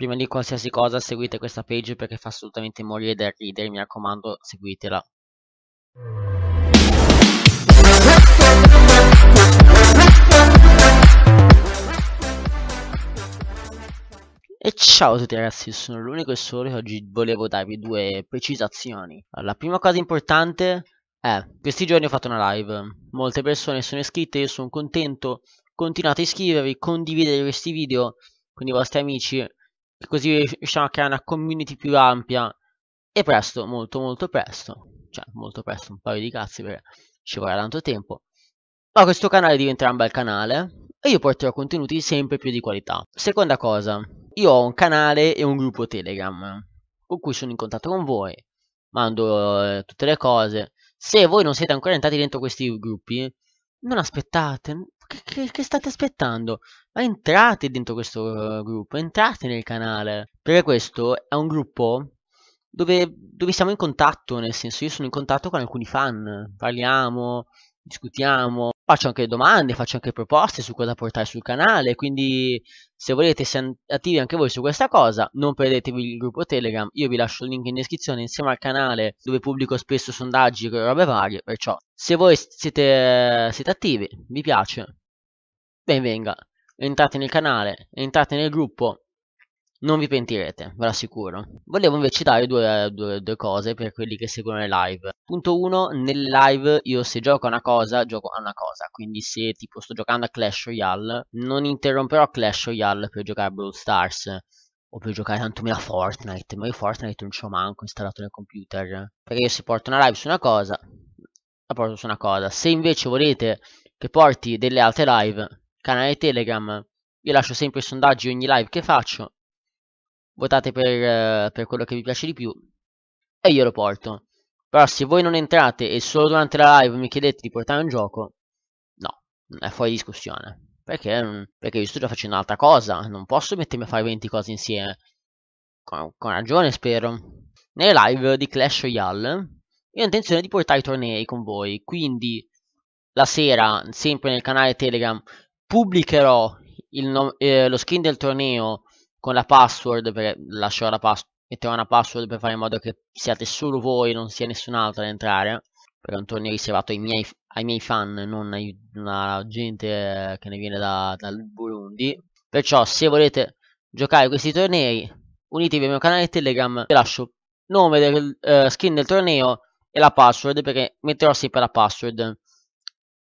Prima di qualsiasi cosa seguite questa page perché fa assolutamente morire da ridere, mi raccomando seguitela. E ciao a tutti ragazzi, sono l'unico e solo e oggi volevo darvi due precisazioni. La prima cosa importante è, questi giorni ho fatto una live, molte persone sono iscritte, io sono contento, continuate a iscrivervi, condividere questi video con i vostri amici così riusciamo a creare una community più ampia e presto, molto molto presto, cioè molto presto un paio di cazzi perché ci vorrà tanto tempo, ma questo canale diventerà un bel canale e io porterò contenuti sempre più di qualità. Seconda cosa, io ho un canale e un gruppo Telegram con cui sono in contatto con voi, mando eh, tutte le cose. Se voi non siete ancora entrati dentro questi gruppi, non aspettate, che, che, state aspettando? Ma entrate dentro questo uh, gruppo, entrate nel canale. Perché questo è un gruppo dove, dove, siamo in contatto, nel senso io sono in contatto con alcuni fan, parliamo, discutiamo, faccio anche domande, faccio anche proposte su cosa portare sul canale, quindi se volete essere attivi anche voi su questa cosa, non perdetevi il gruppo Telegram, io vi lascio il link in descrizione insieme al canale dove pubblico spesso sondaggi e robe varie, perciò se voi siete, siete attivi, vi piace, ben venga, entrate nel canale, entrate nel gruppo, non vi pentirete, ve l'assicuro. Volevo invece dare due, due, due cose per quelli che seguono le live. Punto 1, nelle live io se gioco a una cosa, gioco a una cosa, quindi se tipo sto giocando a Clash Royale, non interromperò Clash Royale per giocare a Brawl Stars o per giocare tantomeno a Fortnite, ma io Fortnite non ce l'ho manco installato nel computer, perché io se porto una live su una cosa, la porto su una cosa. Se invece volete che porti delle altre live, canale Telegram. Io lascio sempre i sondaggi ogni live che faccio. Votate per, eh, per quello che vi piace di più e io lo porto. Però se voi non entrate e solo durante la live mi chiedete di portare un gioco, no, è fuori discussione. Perché, mm, perché io sto già facendo un'altra cosa, non posso mettermi a fare 20 cose insieme. Con, con ragione, spero. Nelle live di Clash Royale, io ho intenzione di portare i tornei con voi, quindi la sera, sempre nel canale Telegram, pubblicherò il, eh, lo skin del torneo con la password, perché lascerò la password, metterò una password per fare in modo che siate solo voi, non sia nessun altro ad entrare, perché è un torneo riservato ai miei, ai miei fan, non alla gente eh, che ne viene da, dal Burundi. Perciò se volete giocare questi tornei, unitevi al mio canale Telegram, vi lascio nome del eh, skin del torneo e la password perché metterò sempre la password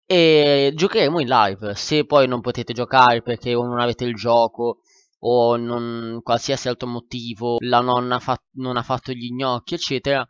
e giocheremo in live. Se poi non potete giocare perché o non avete il gioco o non, qualsiasi altro motivo, la nonna fa, non ha fatto gli gnocchi, eccetera,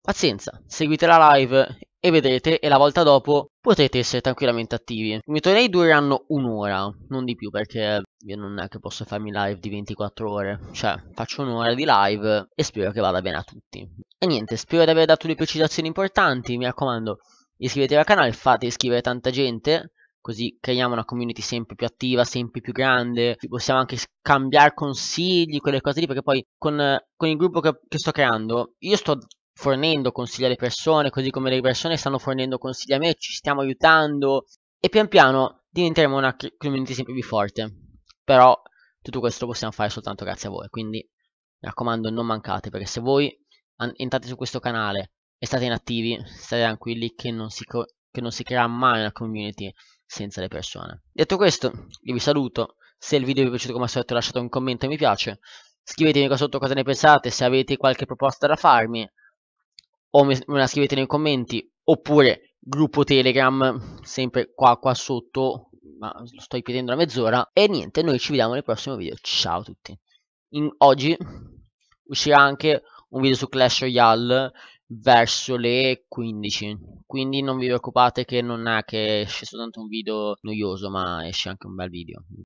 pazienza, seguite la live e vedrete e la volta dopo potrete essere tranquillamente attivi. I miei tornei dureranno un'ora, non di più perché io non è che posso farmi live di 24 ore, cioè faccio un'ora di live e spero che vada bene a tutti. E niente, spero di aver dato le precisazioni importanti, mi raccomando Iscrivetevi al canale, fate iscrivere tanta gente, così creiamo una community sempre più attiva, sempre più grande, possiamo anche scambiare consigli, quelle cose lì, perché poi con, con il gruppo che, che sto creando, io sto fornendo consigli alle persone, così come le persone stanno fornendo consigli a me, ci stiamo aiutando e pian piano diventeremo una community sempre più forte. Però tutto questo lo possiamo fare soltanto grazie a voi, quindi mi raccomando non mancate perché se voi entrate su questo canale e state inattivi, state tranquilli che non si, che non si crea mai una community senza le persone. Detto questo, io vi saluto. Se il video vi è piaciuto come al solito lasciate un commento e mi piace. Scrivetemi qua sotto cosa ne pensate, se avete qualche proposta da farmi. O me, la scrivete nei commenti. Oppure gruppo Telegram, sempre qua qua sotto. Ma lo sto ripetendo una mezz'ora. E niente, noi ci vediamo nel prossimo video. Ciao a tutti. In, oggi uscirà anche un video su Clash Royale verso le 15 quindi non vi preoccupate che non è che esce soltanto un video noioso ma esce anche un bel video